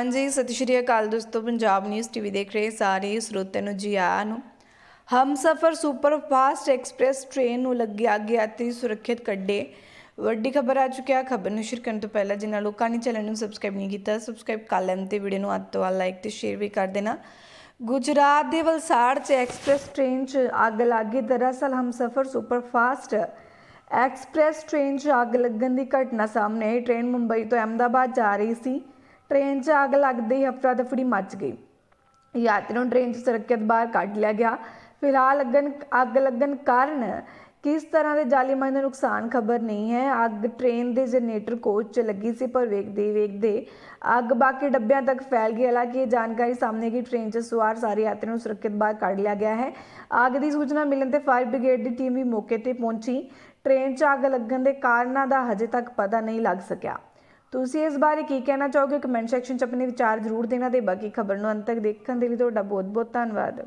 ਹਾਂਜੀ ਸਤਿ ਸ਼੍ਰੀ ਅਕਾਲ ਦੋਸਤੋ ਪੰਜਾਬ ਨਿਊਜ਼ ਟੀਵੀ ਦੇਖ ਰਹੇ ਸਾਰੇ ਸਰੋਤਿਆਂ ਨੂੰ ਜੀ ਆਇਆਂ ਨੂੰ ਹਮਸਫਰ ਫਾਸਟ ਐਕਸਪ੍ਰੈਸ ਟ੍ਰੇਨ ਨੂੰ ਲੱਗਿਆ ਗਿਆ ਤੇ ਸੁਰੱਖਿਅਤ ਕੱਢੇ ਵੱਡੀ ਖਬਰ ਆ ਚੁੱਕੀ ਖਬਰ ਨੂੰ ਸ਼ੇਅਰ ਕਰਨ ਤੋਂ ਪਹਿਲਾਂ ਜਿਨ੍ਹਾਂ ਲੋਕਾਂ ਨੇ ਚੈਨਲ ਨੂੰ ਸਬਸਕ੍ਰਾਈਬ ਨਹੀਂ ਕੀਤਾ ਸਬਸਕ੍ਰਾਈਬ ਕਰ ਲੈਣ ਤੇ ਵੀਡੀਓ ਨੂੰ ਅੱਤ ਤੋਂ ਲਾਈਕ ਤੇ ਸ਼ੇਅਰ ਵੀ ਕਰ ਦੇਣਾ ਗੁਜਰਾਤ ਦੇ ਵਲਸਾੜ 'ਚ ਐਕਸਪ੍ਰੈਸ ਟ੍ਰੇਨ 'ਚ ਅੱਗ ਲੱਗੀ ਦਰਅਸਲ ਹਮਸਫਰ ਫਾਸਟ ਐਕਸਪ੍ਰੈਸ ਟ੍ਰੇਨ 'ਚ ਅੱਗ ਲੱਗਣ ਦੀ ਘਟਨਾ ਸਾਹਮਣੇ ਆਈ ਟ੍ਰੇਨ ਮੁੰਬਈ ਤੋਂ ਅਹਮਦਾਬਾਦ ਜਾ ਰਹੀ ਸੀ ਟ੍ਰੇਨ 'ਚ ਆਗ ਲੱਗਦੇ ਹੀ ਅਫਰਾ ਤਫਰੀ ਮਚ ਗਈ ਯਾਤਰੀ ਨੂੰ ਟ੍ਰੇਨ 'ਚ ਸੁਰੱਖਿਅਤ ਬਾਹਰ ਕੱਢ ਲਿਆ ਗਿਆ ਫਿਲਹਾਲ ਲੱਗਣ ਅੱਗ ਲੱਗਣ ਕਾਰਨ ਕਿਸ ਤਰ੍ਹਾਂ ਦੇ ਜਾਲੀ ਮਾਲੀ ਦਾ ਨੁਕਸਾਨ ਖਬਰ ਨਹੀਂ ਹੈ ਅੱਗ ਟ੍ਰੇਨ ਦੇ ਜਨਰੇਟਰ ਕੋਚ 'ਚ ਲੱਗੀ ਸੀ ਪਰ ਵੇਖਦੇ ਵੇਖਦੇ ਅੱਗ ਬਾਕੀ ਡੱਬਿਆਂ ਤੱਕ ਫੈਲ ਗਈ ਹਾਲਾਂਕਿ ਇਹ ਜਾਣਕਾਰੀ ਸਾਹਮਣੇ ਕੀ ਟ੍ਰੇਨ 'ਚ ਸਵਾਰ ਸਾਰੇ ਯਾਤਰੀਆਂ ਨੂੰ ਸੁਰੱਖਿਅਤ ਬਾਹਰ ਕੱਢ ਲਿਆ ਗਿਆ ਹੈ ਅੱਗ ਦੀ ਸੂਚਨਾ ਮਿਲਣ ਤੇ ਫਾਇਰ ਬ੍ਰਿਗੇਡ ਦੀ ਟੀਮ ਵੀ ਮੌਕੇ ਤੇ ਪਹੁੰਚੀ ਟ੍ਰੇਨ 'ਚ ਅੱਗ ਲੱਗਣ ਦੇ ਕਾਰਨਾਂ ਦਾ ਹਜੇ ਤੱਕ ਪਤਾ ਨਹੀਂ ਲੱਗ ਸਕਿਆ ਤੁਸੀਂ ਇਸ ਬਾਰੇ ਕੀ ਕਹਿਣਾ ਚਾਹੋਗੇ ਕਮੈਂਟ ਸੈਕਸ਼ਨ 'ਚ ਆਪਣੇ ਵਿਚਾਰ ਜ਼ਰੂਰ ਦੇਣਾ ਤੇ ਬਾਕੀ ਖਬਰ ਨੂੰ ਅੰਤ ਤੱਕ ਦੇਖਣ ਦੇ ਲਈ ਤੁਹਾਡਾ ਬਹੁਤ ਬਹੁਤ ਧੰਨਵਾਦ